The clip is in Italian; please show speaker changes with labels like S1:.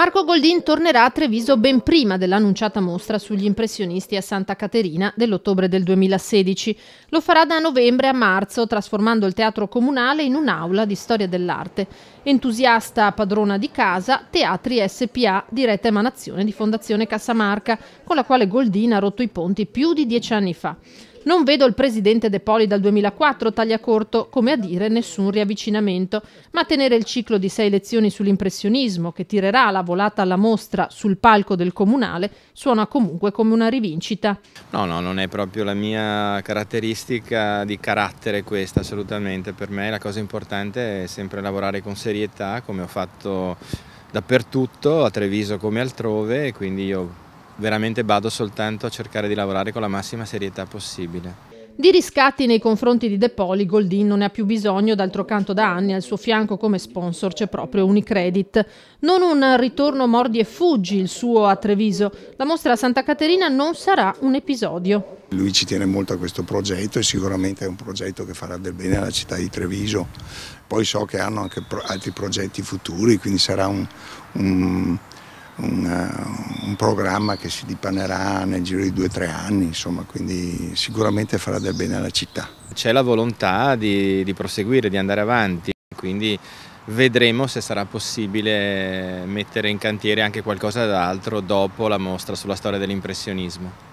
S1: Marco Goldin tornerà a Treviso ben prima dell'annunciata mostra sugli impressionisti a Santa Caterina dell'ottobre del 2016. Lo farà da novembre a marzo, trasformando il teatro comunale in un'aula di storia dell'arte. Entusiasta padrona di casa, Teatri SPA, diretta emanazione di Fondazione Cassamarca, con la quale Goldin ha rotto i ponti più di dieci anni fa. Non vedo il presidente De Poli dal 2004, taglia corto, come a dire nessun riavvicinamento, ma tenere il ciclo di sei lezioni sull'impressionismo che tirerà la volata alla mostra sul palco del comunale suona comunque come una rivincita.
S2: No, no, non è proprio la mia caratteristica di carattere questa assolutamente, per me la cosa importante è sempre lavorare con serietà come ho fatto dappertutto, a Treviso come altrove, quindi io veramente vado soltanto a cercare di lavorare con la massima serietà possibile.
S1: Di riscatti nei confronti di De Poli, Goldin non ne ha più bisogno, d'altro canto da anni al suo fianco come sponsor c'è proprio Unicredit. Non un ritorno mordi e fuggi il suo a Treviso, la mostra a Santa Caterina non sarà un episodio.
S3: Lui ci tiene molto a questo progetto e sicuramente è un progetto che farà del bene alla città di Treviso. Poi so che hanno anche altri progetti futuri, quindi sarà un, un un, eh, un programma che si dipanerà nel giro di due o tre anni, insomma, quindi sicuramente farà del bene alla città.
S2: C'è la volontà di, di proseguire, di andare avanti, quindi vedremo se sarà possibile mettere in cantiere anche qualcosa d'altro dopo la mostra sulla storia dell'impressionismo.